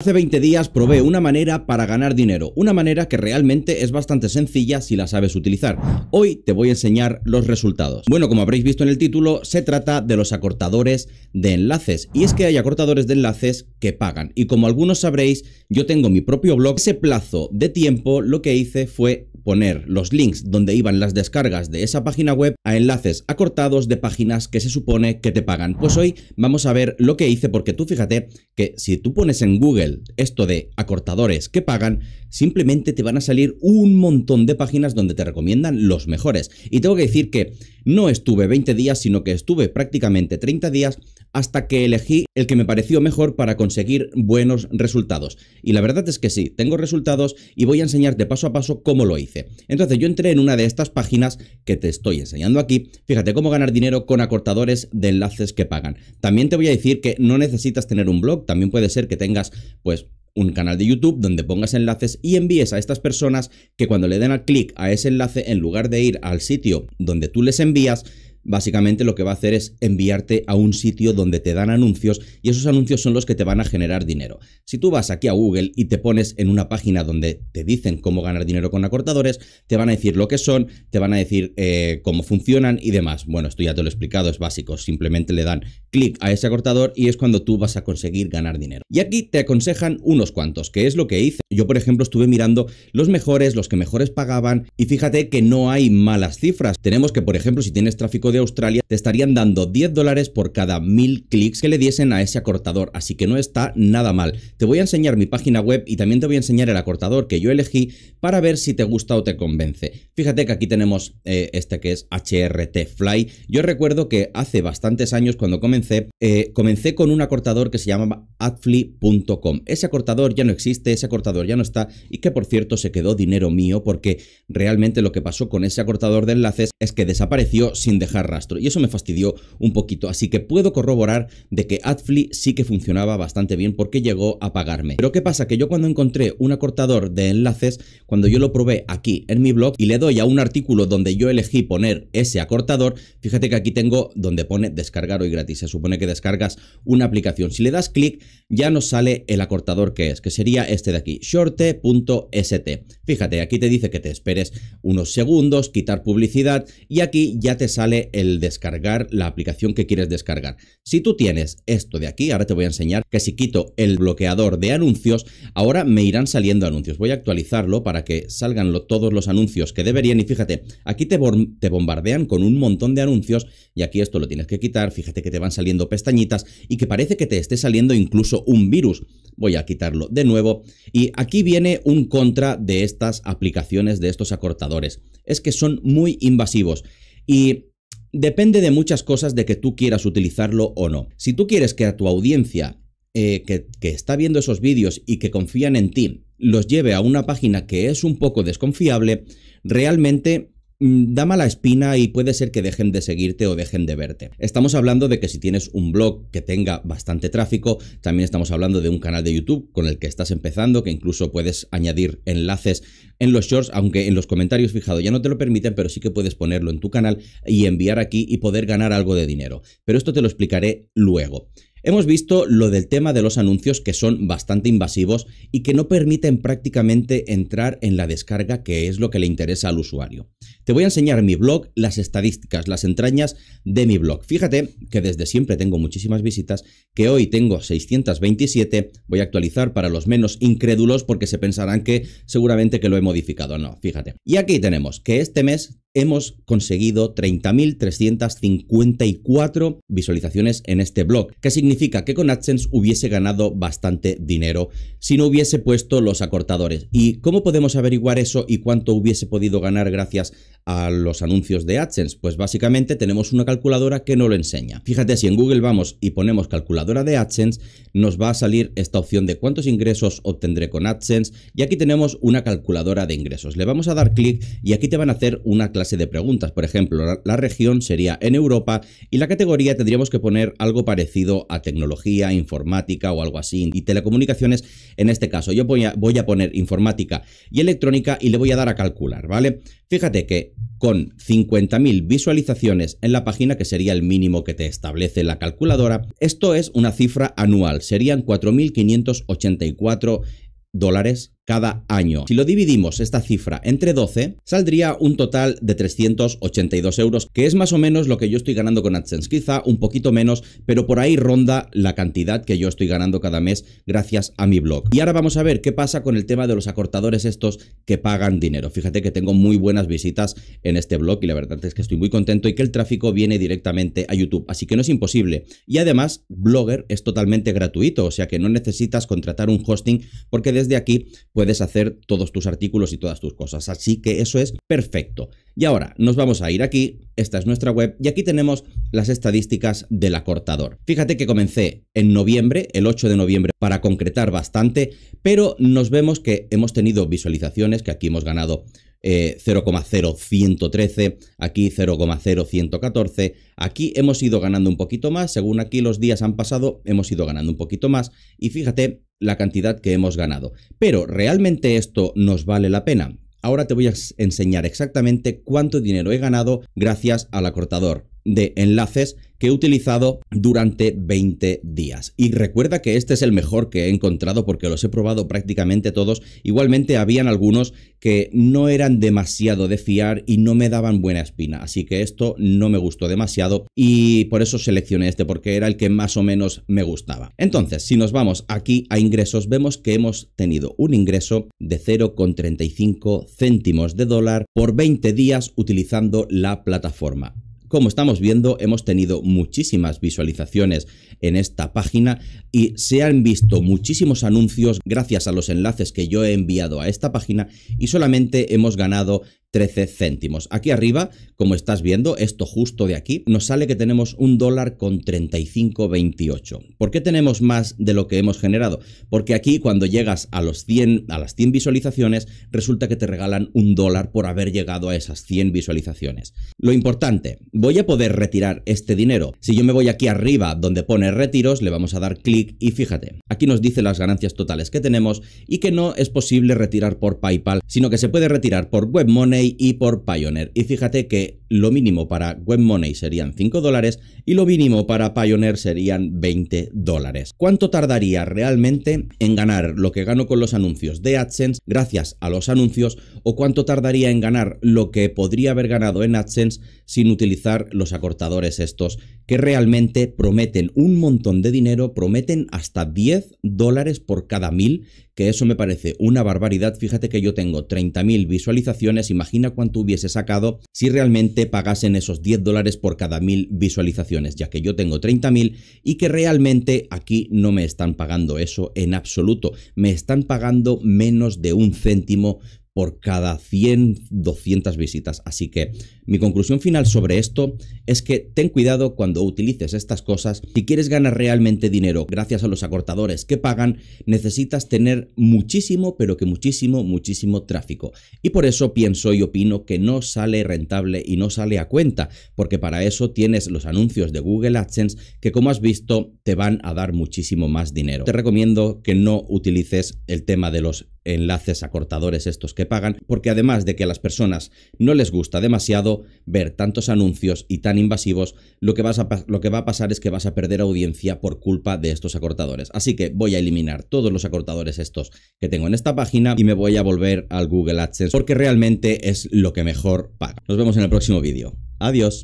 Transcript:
Hace 20 días probé una manera para ganar dinero, una manera que realmente es bastante sencilla si la sabes utilizar. Hoy te voy a enseñar los resultados. Bueno, como habréis visto en el título, se trata de los acortadores de enlaces. Y es que hay acortadores de enlaces que pagan. Y como algunos sabréis, yo tengo mi propio blog. Ese plazo de tiempo lo que hice fue poner los links donde iban las descargas de esa página web a enlaces acortados de páginas que se supone que te pagan. Pues hoy vamos a ver lo que hice porque tú fíjate que si tú pones en Google esto de acortadores que pagan, simplemente te van a salir un montón de páginas donde te recomiendan los mejores. Y tengo que decir que no estuve 20 días, sino que estuve prácticamente 30 días hasta que elegí el que me pareció mejor para conseguir buenos resultados. Y la verdad es que sí, tengo resultados y voy a enseñarte paso a paso cómo lo hice. Entonces yo entré en una de estas páginas que te estoy enseñando aquí. Fíjate cómo ganar dinero con acortadores de enlaces que pagan. También te voy a decir que no necesitas tener un blog, también puede ser que tengas pues un canal de YouTube donde pongas enlaces y envíes a estas personas que cuando le den al clic a ese enlace en lugar de ir al sitio donde tú les envías, básicamente lo que va a hacer es enviarte a un sitio donde te dan anuncios y esos anuncios son los que te van a generar dinero. Si tú vas aquí a Google y te pones en una página donde te dicen cómo ganar dinero con acortadores, te van a decir lo que son, te van a decir eh, cómo funcionan y demás. Bueno, esto ya te lo he explicado, es básico. Simplemente le dan clic a ese acortador y es cuando tú vas a conseguir ganar dinero. Y aquí te aconsejan unos cuantos, que es lo que hice. Yo, por ejemplo, estuve mirando los mejores, los que mejores pagaban y fíjate que no hay malas cifras. Tenemos que, por ejemplo, si tienes tráfico de Australia te estarían dando 10 dólares por cada mil clics que le diesen a ese acortador, así que no está nada mal. Te voy a enseñar mi página web y también te voy a enseñar el acortador que yo elegí para ver si te gusta o te convence. Fíjate que aquí tenemos eh, este que es HRT Fly. Yo recuerdo que hace bastantes años cuando comencé, eh, comencé con un acortador que se llamaba adfly.com. Ese acortador ya no existe, ese acortador ya no está y que por cierto se quedó dinero mío porque realmente lo que pasó con ese acortador de enlaces es que desapareció sin dejar arrastro rastro. Y eso me fastidió un poquito, así que puedo corroborar de que Adfly sí que funcionaba bastante bien porque llegó a pagarme. Pero ¿qué pasa? Que yo cuando encontré un acortador de enlaces, cuando yo lo probé aquí en mi blog y le doy a un artículo donde yo elegí poner ese acortador, fíjate que aquí tengo donde pone descargar hoy gratis. Se supone que descargas una aplicación. Si le das clic, ya nos sale el acortador que es, que sería este de aquí, shorte.st. Fíjate, aquí te dice que te esperes unos segundos, quitar publicidad y aquí ya te sale el descargar la aplicación que quieres descargar. Si tú tienes esto de aquí, ahora te voy a enseñar que si quito el bloqueador de anuncios, ahora me irán saliendo anuncios. Voy a actualizarlo para que salgan todos los anuncios que deberían y fíjate, aquí te, te bombardean con un montón de anuncios y aquí esto lo tienes que quitar, fíjate que te van saliendo pestañitas y que parece que te esté saliendo incluso un virus. Voy a quitarlo de nuevo y aquí viene un contra de estas aplicaciones, de estos acortadores. Es que son muy invasivos. Y Depende de muchas cosas de que tú quieras utilizarlo o no. Si tú quieres que a tu audiencia eh, que, que está viendo esos vídeos y que confían en ti los lleve a una página que es un poco desconfiable, realmente Mm, da mala espina y puede ser que dejen de seguirte o dejen de verte. Estamos hablando de que si tienes un blog que tenga bastante tráfico, también estamos hablando de un canal de YouTube con el que estás empezando, que incluso puedes añadir enlaces en los shorts, aunque en los comentarios fijado ya no te lo permiten, pero sí que puedes ponerlo en tu canal y enviar aquí y poder ganar algo de dinero. Pero esto te lo explicaré luego. Hemos visto lo del tema de los anuncios que son bastante invasivos y que no permiten prácticamente entrar en la descarga que es lo que le interesa al usuario. Te voy a enseñar mi blog, las estadísticas, las entrañas de mi blog. Fíjate que desde siempre tengo muchísimas visitas, que hoy tengo 627, voy a actualizar para los menos incrédulos porque se pensarán que seguramente que lo he modificado. No, fíjate. Y aquí tenemos que este mes hemos conseguido 30.354 visualizaciones en este blog, que significa que con AdSense hubiese ganado bastante dinero si no hubiese puesto los acortadores. ¿Y cómo podemos averiguar eso y cuánto hubiese podido ganar gracias a los anuncios de AdSense? Pues básicamente tenemos una calculadora que no lo enseña. Fíjate, si en Google vamos y ponemos calculadora de AdSense, nos va a salir esta opción de cuántos ingresos obtendré con AdSense y aquí tenemos una calculadora de ingresos. Le vamos a dar clic y aquí te van a hacer una clase de preguntas. Por ejemplo, la, región sería en Europa y la categoría tendríamos que poner algo parecido a tecnología, informática o algo así. Y telecomunicaciones en este caso. Yo voy a, voy a poner informática y electrónica y le voy a dar a calcular, ¿vale? Fíjate que con 50.000 visualizaciones en la página, que sería el mínimo que te establece la calculadora, esto es una cifra anual, serían 4.584 dólares cada año. Si lo dividimos esta cifra entre 12, saldría un total de 382 euros, que es más o menos lo que yo estoy ganando con AdSense, quizá un poquito menos, pero por ahí ronda la cantidad que yo estoy ganando cada mes gracias a mi blog. Y ahora vamos a ver qué pasa con el tema de los acortadores estos que pagan dinero. Fíjate que tengo muy buenas visitas en este blog y la verdad es que estoy muy contento y que el tráfico viene directamente a YouTube, así que no es imposible. Y además, Blogger es totalmente gratuito, o sea que no necesitas contratar un hosting porque desde aquí puedes hacer todos tus artículos y todas tus cosas. Así que eso es perfecto. Y ahora nos vamos a ir aquí, esta es nuestra web, y aquí tenemos las estadísticas del acortador. Fíjate que comencé en noviembre, el 8 de noviembre, para concretar bastante, pero nos vemos que hemos tenido visualizaciones, que aquí hemos ganado eh, 0,0113, aquí 0,0114, aquí hemos ido ganando un poquito más, según aquí los días han pasado, hemos ido ganando un poquito más, y fíjate la cantidad que hemos ganado. Pero, ¿realmente esto nos vale la pena? Ahora te voy a enseñar exactamente cuánto dinero he ganado gracias al acortador de enlaces que he utilizado durante 20 días. Y recuerda que este es el mejor que he encontrado porque los he probado prácticamente todos. Igualmente habían algunos que no eran demasiado de fiar y no me daban buena espina. Así que esto no me gustó demasiado y por eso seleccioné este porque era el que más o menos me gustaba. Entonces, si nos vamos aquí a ingresos, vemos que hemos tenido un ingreso de 0,35 céntimos de dólar por 20 días utilizando la plataforma. Como estamos viendo, hemos tenido muchísimas visualizaciones en esta página y se han visto muchísimos anuncios gracias a los enlaces que yo he enviado a esta página y solamente hemos ganado 13 céntimos. Aquí arriba, como estás viendo, esto justo de aquí, nos sale que tenemos un dólar con 35,28. ¿Por qué tenemos más de lo que hemos generado? Porque aquí cuando llegas a, los 100, a las 100 visualizaciones, resulta que te regalan un dólar por haber llegado a esas 100 visualizaciones. Lo importante, voy a poder retirar este dinero. Si yo me voy aquí arriba donde pone retiros, le vamos a dar clic y fíjate, aquí nos dice las ganancias totales que tenemos y que no es posible retirar por PayPal, sino que se puede retirar por WebMoney y por Pioneer. Y fíjate que lo mínimo para Web Money serían 5 dólares y lo mínimo para Pioneer serían 20 dólares. ¿Cuánto tardaría realmente en ganar lo que gano con los anuncios de AdSense gracias a los anuncios o cuánto tardaría en ganar lo que podría haber ganado en AdSense sin utilizar los acortadores estos que realmente prometen un montón de dinero, prometen hasta 10 dólares por cada mil que eso me parece una barbaridad. Fíjate que yo tengo 30.000 visualizaciones, imagina cuánto hubiese sacado si realmente pagasen esos 10 dólares por cada 1.000 visualizaciones, ya que yo tengo 30.000 y que realmente aquí no me están pagando eso en absoluto. Me están pagando menos de un céntimo por cada 100, 200 visitas. Así que mi conclusión final sobre esto es que ten cuidado cuando utilices estas cosas. Si quieres ganar realmente dinero gracias a los acortadores que pagan, necesitas tener muchísimo, pero que muchísimo, muchísimo tráfico. Y por eso pienso y opino que no sale rentable y no sale a cuenta, porque para eso tienes los anuncios de Google AdSense que como has visto te van a dar muchísimo más dinero. Te recomiendo que no utilices el tema de los enlaces acortadores estos que pagan, porque además de que a las personas no les gusta demasiado ver tantos anuncios y tan invasivos, lo que, vas lo que va a pasar es que vas a perder audiencia por culpa de estos acortadores. Así que voy a eliminar todos los acortadores estos que tengo en esta página y me voy a volver al Google AdSense porque realmente es lo que mejor paga. Nos vemos en el próximo vídeo. Adiós.